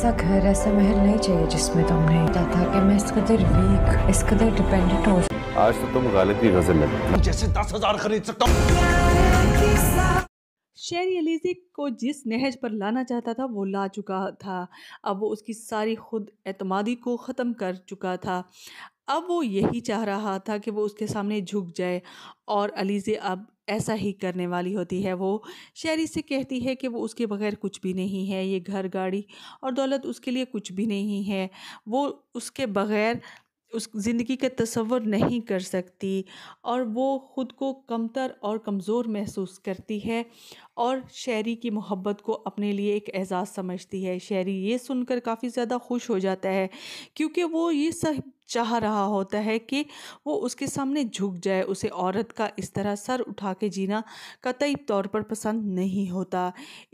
ऐसा घर ऐसा महल नहीं चाहिए जिसमें तुम नहीं चाहता कि मैं इस कदर वीक इस कदर डिपेंडेंट हो आज तो तुम गलत ही गजल में जैसे दस हजार खरीद सकता हूँ शेरी अलीजी को जिस नहज पर लाना चाहता था वो ला चुका था अब वो उसकी सारी खुद एतमादी को ख़त्म कर चुका था अब वो यही चाह रहा था कि वो उसके सामने झुक जाए और अलीज़े अब ऐसा ही करने वाली होती है वो शहरी से कहती है कि वो उसके बगैर कुछ भी नहीं है ये घर गाड़ी और दौलत उसके लिए कुछ भी नहीं है वो उसके बगैर उस ज़िंदगी का तस्वर नहीं कर सकती और वो ख़ुद को कमतर और कमज़ोर महसूस करती है और शहरी की मोहब्बत को अपने लिए एक एजाज़ समझती है शहरी ये सुनकर काफ़ी ज़्यादा खुश हो जाता है क्योंकि वो ये सब चाह रहा होता है कि वो उसके सामने झुक जाए उसे औरत का इस तरह सर उठा के जीना कतई तौर पर पसंद नहीं होता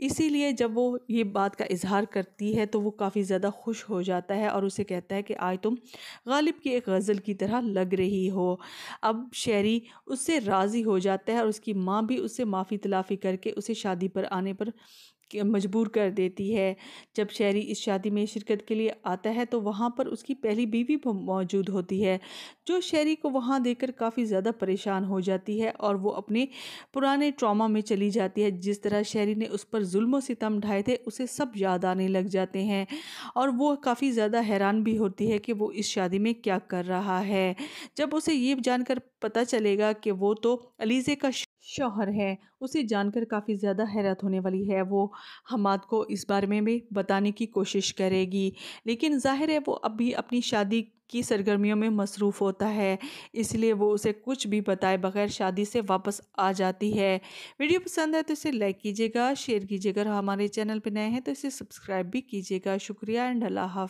इसीलिए जब वो ये बात का इजहार करती है तो वो काफ़ी ज़्यादा खुश हो जाता है और उसे कहता है कि आज तुम गालिब की एक गज़ल की तरह लग रही हो अब शहरी उससे राज़ी हो जाता है और उसकी माँ भी उससे माफ़ी तलाफ़ी करके उसे शादी पर आने पर मजबूर कर देती है जब शहरी इस शादी में शिरकत के लिए आता है तो वहाँ पर उसकी पहली बीवी मौजूद होती है जो शहरी को वहाँ देखकर काफ़ी ज़्यादा परेशान हो जाती है और वो अपने पुराने ट्रॉमा में चली जाती है जिस तरह शहरी ने उस पर जुल्म सितम ढाए थे उसे सब याद आने लग जाते हैं और वो काफ़ी ज़्यादा हैरान भी होती है कि वो इस शादी में क्या कर रहा है जब उसे ये जानकर पता चलेगा कि वो तो अलीज़े का शौहर है उसे जानकर काफ़ी ज़्यादा हैरत होने वाली है वो हमाद को इस बारे में भी बताने की कोशिश करेगी लेकिन जाहिर है वो अभी अपनी शादी की सरगर्मियों में मसरूफ़ होता है इसलिए वो उसे कुछ भी बताए बगैर शादी से वापस आ जाती है वीडियो पसंद है तो इसे लाइक कीजिएगा शेयर कीजिएगा और हमारे चैनल पर नए हैं तो इसे सब्सक्राइब भी कीजिएगा शुक्रिया एंड अल्लाह